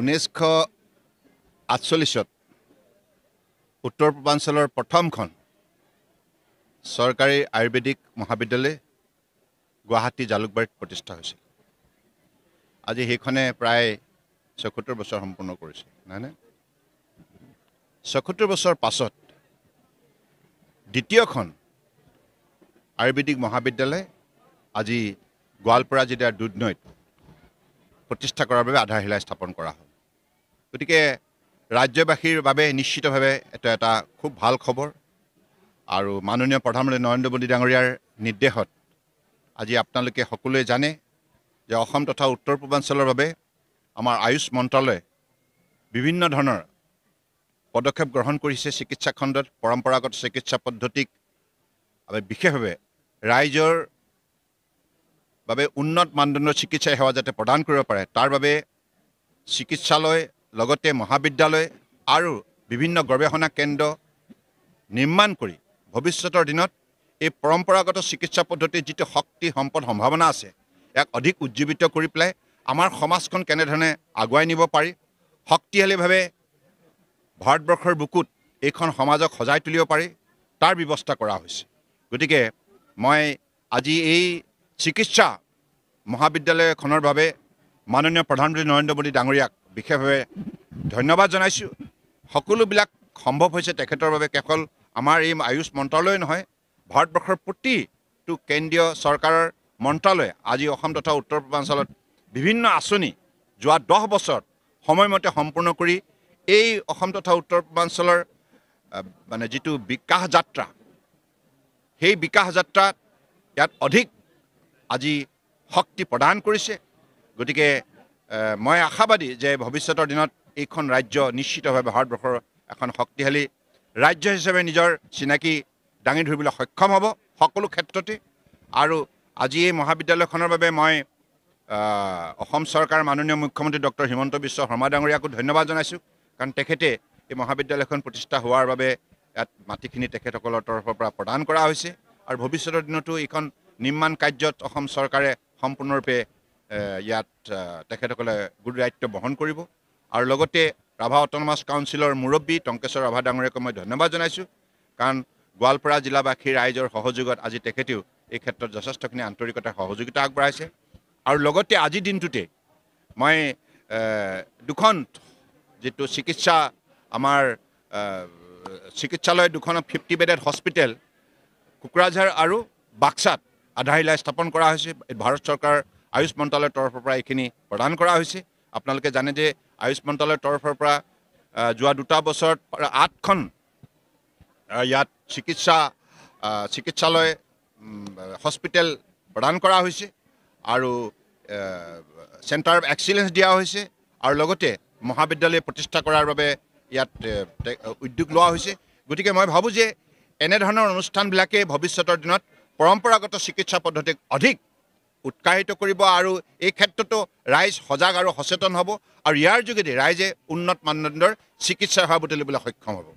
ঊনৈছশ আঠচল্লিছত উত্তৰ পূৰ্বাঞ্চলৰ প্ৰথমখন চৰকাৰী আয়ুৰ্বেদিক মহাবিদ্যালয় গুৱাহাটী জালুকবাৰীত প্ৰতিষ্ঠা হৈছিল আজি সেইখনে প্ৰায় ছসত্তৰ বছৰ সম্পূৰ্ণ কৰিছে নহয়নে ছসত্তৰ বছৰ পাছত দ্বিতীয়খন আয়ুৰ্বেদিক মহাবিদ্যালয় আজি গোৱালপাৰা জিলাৰ দুধনৈত প্ৰতিষ্ঠা কৰাৰ বাবে আধাৰশিলা স্থাপন কৰা হ'ল গতিকে ৰাজ্যবাসীৰ বাবে নিশ্চিতভাৱে এটা এটা খুব ভাল খবৰ আৰু মাননীয় প্ৰধানমন্ত্ৰী নৰেন্দ্ৰ মোদী ডাঙৰীয়াৰ নিৰ্দেশত আজি আপোনালোকে সকলোৱে জানে যে অসম তথা উত্তৰ পূৰ্বাঞ্চলৰ বাবে আমাৰ আয়ুষ মন্ত্ৰালয়ে বিভিন্ন ধৰণৰ পদক্ষেপ গ্ৰহণ কৰিছে চিকিৎসা খণ্ডত পৰম্পৰাগত চিকিৎসা পদ্ধতিক আমি বিশেষভাৱে ৰাইজৰ বাবে উন্নত মানদণ্ডৰ চিকিৎসা সেৱা যাতে প্ৰদান কৰিব পাৰে তাৰ বাবে চিকিৎসালয় লগতে মহাবিদ্যালয় আৰু বিভিন্ন গৱেষণা কেন্দ্ৰ নিৰ্মাণ কৰি ভৱিষ্যতৰ দিনত এই পৰম্পৰাগত চিকিৎসা পদ্ধতিৰ যিটো শক্তি সম্পদ সম্ভাৱনা আছে ইয়াক অধিক উজ্জীৱিত কৰি পেলাই আমাৰ সমাজখন কেনেধৰণে আগুৱাই নিব পাৰি শক্তিশালীভাৱে ভাৰতবৰ্ষৰ বুকুত এইখন সমাজক সজাই তুলিব পাৰি তাৰ ব্যৱস্থা কৰা হৈছে গতিকে মই আজি এই চিকিৎসা মহাবিদ্যালয়খনৰ বাবে মাননীয় প্ৰধানমন্ত্ৰী নৰেন্দ্ৰ মোদী ডাঙৰীয়াক বিশেষভাৱে ধন্যবাদ জনাইছোঁ সকলোবিলাক সম্ভৱ হৈছে তেখেতৰ বাবে কেৱল আমাৰ এই আয়ুষ মন্ত্ৰালয় নহয় ভাৰতবৰ্ষৰ প্ৰতিটো কেন্দ্ৰীয় চৰকাৰৰ মন্ত্ৰালয়ে আজি অসম তথা উত্তৰ পূৰ্বাঞ্চলত বিভিন্ন আঁচনি যোৱা দহ বছৰত সময়মতে সম্পূৰ্ণ কৰি এই অসম তথা উত্তৰ পূৰ্বাঞ্চলৰ মানে যিটো বিকাশ যাত্ৰা সেই বিকাশ যাত্ৰাত ইয়াত অধিক আজি শক্তি প্ৰদান কৰিছে গতিকে মই আশাবাদী যে ভৱিষ্যতৰ দিনত এইখন ৰাজ্য নিশ্চিতভাৱে ভাৰতবৰ্ষৰ এখন শক্তিশালী ৰাজ্য হিচাপে নিজৰ চিনাকি দাঙি ধৰিবলৈ সক্ষম হ'ব সকলো ক্ষেত্ৰতে আৰু আজি এই মহাবিদ্যালয়খনৰ বাবে মই অসম চৰকাৰ মাননীয় মুখ্যমন্ত্ৰী ডক্টৰ হিমন্ত বিশ্ব শৰ্মা ডাঙৰীয়াকো ধন্যবাদ জনাইছোঁ কাৰণ তেখেতে এই মহাবিদ্যালয়খন প্ৰতিষ্ঠা হোৱাৰ বাবে ইয়াত মাটিখিনি তেখেতসকলৰ তৰফৰ পৰা প্ৰদান কৰা হৈছে আৰু ভৱিষ্যতৰ দিনতো এইখন নিৰ্মাণ কাৰ্যত অসম চৰকাৰে সম্পূৰ্ণৰূপে ইয়াত তেখেতসকলে গুৰুদায়িত্ব বহন কৰিব আৰু লগতে ৰাভা অট'নমাছ কাউঞ্চিলৰ মুৰব্বী টংকেশ্বৰ ৰাভা ডাঙৰীয়াকো মই ধন্যবাদ জনাইছোঁ কাৰণ গোৱালপাৰা জিলাবাসীৰ ৰাইজৰ সহযোগত আজি তেখেতেও এই ক্ষেত্ৰত যথেষ্টখিনি আন্তৰিকতাৰ সহযোগিতা আগবঢ়াইছে আৰু লগতে আজি দিনটোতে মই দুখন যিটো চিকিৎসা আমাৰ চিকিৎসালয় দুখনত ফিফটি বেডেড হস্পিটেল কোকৰাঝাৰ আৰু বাক্সাত আধাৰশিলা স্থাপন কৰা হৈছে ভাৰত চৰকাৰ আয়ুষ মন্ত্ৰালয়ৰ তৰফৰ পৰা এইখিনি প্ৰদান কৰা হৈছে আপোনালোকে জানে যে আয়ুষ মন্ত্ৰালয়ৰ তৰফৰ পৰা যোৱা দুটা বছৰত আঠখন ইয়াত চিকিৎসা চিকিৎসালয় হস্পিটেল প্ৰদান কৰা হৈছে আৰু চেণ্টাৰ অফ এক্সিলেঞ্চ দিয়া হৈছে আৰু লগতে মহাবিদ্যালয় প্ৰতিষ্ঠা কৰাৰ বাবে ইয়াত উদ্যোগ লোৱা হৈছে গতিকে মই ভাবোঁ যে এনেধৰণৰ অনুষ্ঠানবিলাকেই ভৱিষ্যতৰ দিনত পৰম্পৰাগত চিকিৎসা পদ্ধতিক অধিক উৎসাহিত কৰিব আৰু এই ক্ষেত্ৰতো ৰাইজ সজাগ আৰু সচেতন হ'ব আৰু ইয়াৰ যোগেদি ৰাইজে উন্নত মানদণ্ডৰ চিকিৎসা সেৱা বুটলিবলৈ সক্ষম হ'ব